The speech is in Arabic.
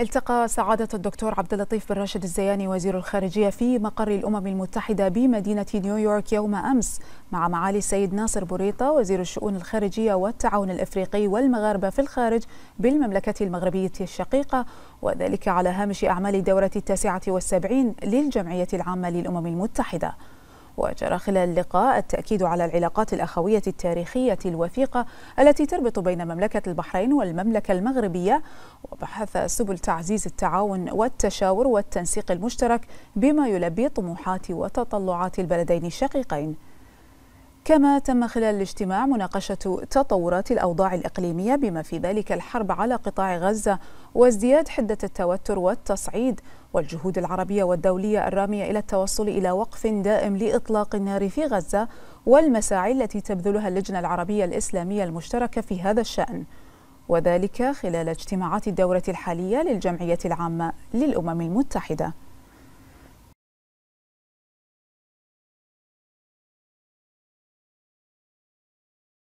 التقى سعادة الدكتور عبد اللطيف بن راشد الزياني وزير الخارجية في مقر الأمم المتحدة بمدينة نيويورك يوم أمس مع معالي السيد ناصر بوريطة وزير الشؤون الخارجية والتعاون الإفريقي والمغاربة في الخارج بالمملكة المغربية الشقيقة وذلك على هامش أعمال الدورة التاسعة والسبعين للجمعية العامة للأمم المتحدة وجرى خلال اللقاء التأكيد على العلاقات الأخوية التاريخية الوثيقة التي تربط بين مملكة البحرين والمملكة المغربية وبحث سبل تعزيز التعاون والتشاور والتنسيق المشترك بما يلبي طموحات وتطلعات البلدين الشقيقين كما تم خلال الاجتماع مناقشة تطورات الأوضاع الإقليمية بما في ذلك الحرب على قطاع غزة وازدياد حدة التوتر والتصعيد والجهود العربية والدولية الرامية إلى التوصل إلى وقف دائم لإطلاق النار في غزة والمساعي التي تبذلها اللجنة العربية الإسلامية المشتركة في هذا الشأن وذلك خلال اجتماعات الدورة الحالية للجمعية العامة للأمم المتحدة